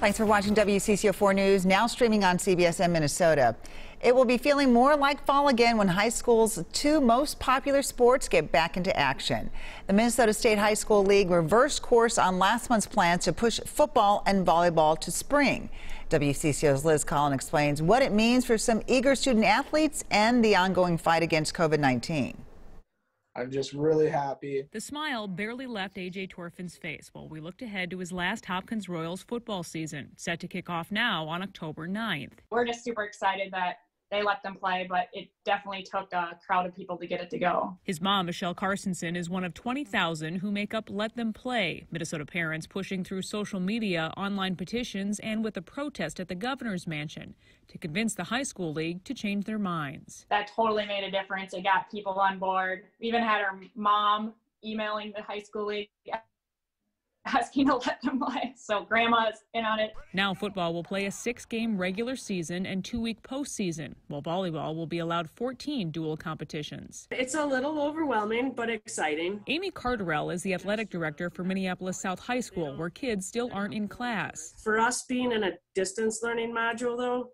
Thanks for watching WCCO4 News, now streaming on CBSN Minnesota. It will be feeling more like fall again when high school's two most popular sports get back into action. The Minnesota State High School League reversed course on last month's plans to push football and volleyball to spring. WCCO's Liz Collin explains what it means for some eager student athletes and the ongoing fight against COVID 19. I'm just really happy. The smile barely left AJ Torfin's face while we looked ahead to his last Hopkins Royals football season, set to kick off now on October 9th. We're just super excited that they let them play, but it definitely took a crowd of people to get it to go. His mom, Michelle Carsonson, is one of 20,000 who make up Let Them Play. Minnesota parents pushing through social media, online petitions, and with a protest at the governor's mansion to convince the high school league to change their minds. That totally made a difference. It got people on board. We even had our mom emailing the high school league asking to let them play. So grandma's in on it. Now football will play a six-game regular season and two-week postseason, while volleyball will be allowed 14 dual competitions. It's a little overwhelming, but exciting. Amy Carterell is the athletic director for Minneapolis South High School, where kids still aren't in class. For us being in a distance learning module, though,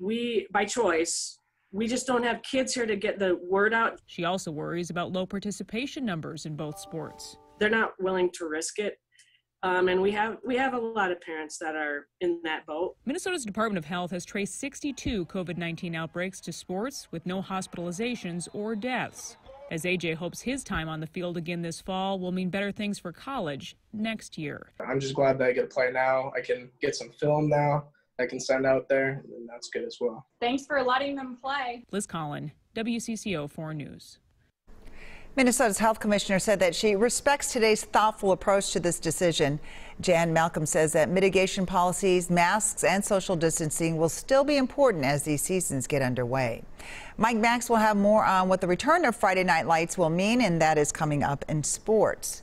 we, by choice, we just don't have kids here to get the word out. She also worries about low participation numbers in both sports. They're not willing to risk it um, and we have we have a lot of parents that are in that boat. Minnesota's Department of Health has traced 62 COVID-19 outbreaks to sports with no hospitalizations or deaths. As AJ hopes his time on the field again this fall will mean better things for college next year. I'm just glad that I get to play now. I can get some film now. I can send out there, and that's good as well. Thanks for letting them play. Liz Collin, WCCO 4 News. Minnesota's health commissioner said that she respects today's thoughtful approach to this decision. Jan Malcolm says that mitigation policies, masks, and social distancing will still be important as these seasons get underway. Mike Max will have more on what the return of Friday Night Lights will mean, and that is coming up in sports.